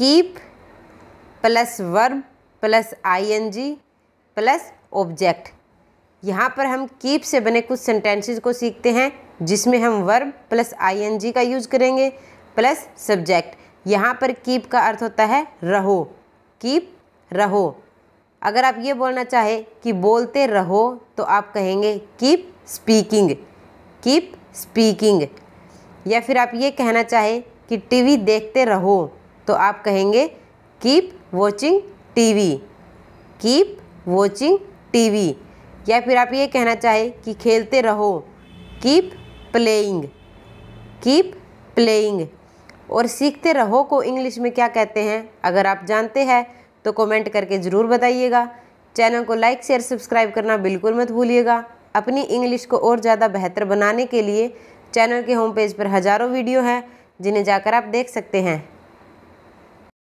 keep plus verb plus ING plus object यहाँ पर हम कीप से बने कुछ सेंटेंसेस को सीखते हैं जिसमें हम वर्ब प्लस आईएनजी का यूज करेंगे प्लस सब्जेक्ट यहाँ पर कीप का अर्थ होता है रहो कीप रहो अगर आप ये बोलना चाहे कि बोलते रहो तो आप कहेंगे कीप स्पीकिंग कीप स्पीकिंग या फिर आप ये कहना चाहे कि टीवी देखते रहो तो आप कहेंगे keep watching T V keep watching T V या फिर आप ये कहना चाहें कि खेलते रहो कीप प्लेइंग कीप प्लेइंग और सीखते रहो को इंग्लिश में क्या कहते हैं अगर आप जानते हैं तो कमेंट करके ज़रूर बताइएगा चैनल को लाइक शेयर सब्सक्राइब करना बिल्कुल मत भूलिएगा अपनी इंग्लिश को और ज़्यादा बेहतर बनाने के लिए चैनल के होम पेज पर हज़ारों वीडियो हैं जिन्हें जाकर आप देख सकते हैं